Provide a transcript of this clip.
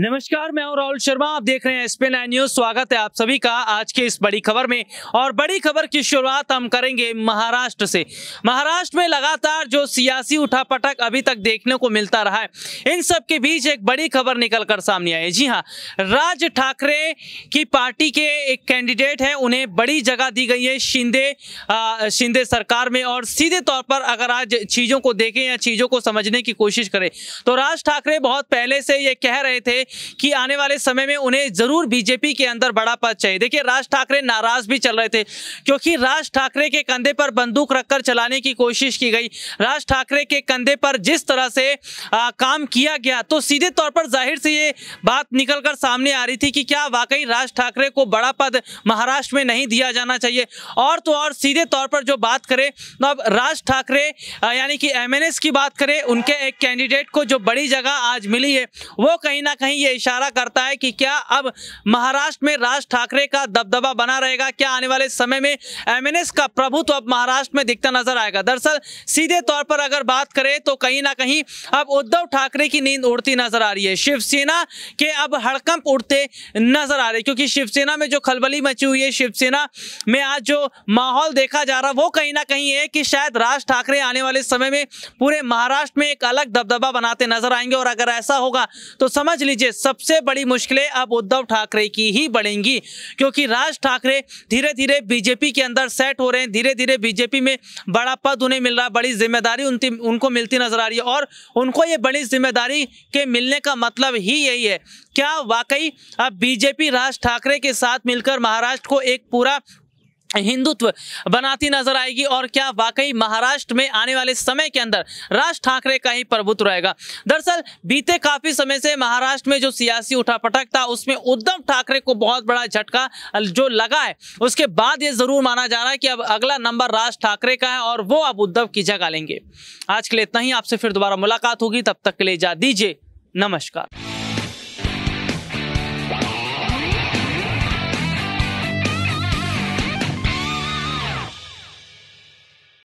नमस्कार मैं हूं राहुल शर्मा आप देख रहे हैं एसपी नाइन न्यूज स्वागत है आप सभी का आज के इस बड़ी खबर में और बड़ी खबर की शुरुआत हम करेंगे महाराष्ट्र से महाराष्ट्र में लगातार जो सियासी उठापटक अभी तक देखने को मिलता रहा है इन सब के बीच एक बड़ी खबर निकलकर सामने आई है जी हाँ राज ठाकरे की पार्टी के एक कैंडिडेट है उन्हें बड़ी जगह दी गई है शिंदे आ, शिंदे सरकार में और सीधे तौर पर अगर आज चीजों को देखें या चीजों को समझने की कोशिश करें तो राज ठाकरे बहुत पहले से ये कह रहे थे कि आने वाले समय में उन्हें जरूर बीजेपी के अंदर बड़ा पद चाहिए देखिए राज ठाकरे नाराज भी चल रहे थे क्योंकि राज ठाकरे के कंधे पर बंदूक रखकर चलाने की कोशिश की गई राज ठाकरे के कंधे पर जिस तरह से आ, काम किया गया तो सीधे तौर पर जाहिर से ये बात निकलकर सामने आ रही थी कि क्या वाकई राज ठाकरे को बड़ा पद महाराष्ट्र में नहीं दिया जाना चाहिए और तो और सीधे तौर पर जो बात करें तो अब राज ठाकरे यानी कि एमएनएस की बात करें उनके एक कैंडिडेट को जो बड़ी जगह आज मिली है वो कहीं ना कहीं नहीं ये इशारा करता है कि क्या अब महाराष्ट्र में राज ठाकरे का दबदबा बना रहेगा क्या आने वाले समय में एमएनएस का प्रभुत्व अब महाराष्ट्र में दिखता नजर आएगा दरअसल सीधे तौर पर अगर बात करें तो कहीं ना कहीं अब उद्धव ठाकरे की नींद उड़ती नजर आ रही है शिवसेना के अब हड़कंप उड़ते नजर आ रहे क्योंकि शिवसेना में जो खलबली मची हुई है शिवसेना में आज जो माहौल देखा जा रहा वो कहीं ना कहीं है कि शायद राज ठाकरे आने वाले समय में पूरे महाराष्ट्र में एक अलग दबदबा बनाते नजर आएंगे और अगर ऐसा होगा तो समझ लीजिए लीजिए सबसे बड़ी मुश्किलें अब उद्धव ठाकरे की ही बढ़ेंगी क्योंकि राज ठाकरे धीरे धीरे बीजेपी के अंदर सेट हो रहे हैं धीरे धीरे बीजेपी में बड़ा पद उन्हें मिल रहा है बड़ी जिम्मेदारी उनको मिलती नजर आ रही है और उनको ये बड़ी जिम्मेदारी के मिलने का मतलब ही यही है क्या वाकई अब बीजेपी राज ठाकरे के साथ मिलकर महाराष्ट्र को एक पूरा हिंदुत्व बनाती नजर आएगी और क्या वाकई महाराष्ट्र में आने वाले समय के अंदर राज ठाकरे का ही प्रभुत्व रहेगा दरअसल बीते काफी समय से महाराष्ट्र में जो सियासी उठापटक था उसमें उद्धव ठाकरे को बहुत बड़ा झटका जो लगा है उसके बाद ये जरूर माना जा रहा है कि अब अगला नंबर राज ठाकरे का है और वो अब उद्धव की जगह लेंगे आज के लिए इतना ही आपसे फिर दोबारा मुलाकात होगी तब तक के लिए जा दीजिए नमस्कार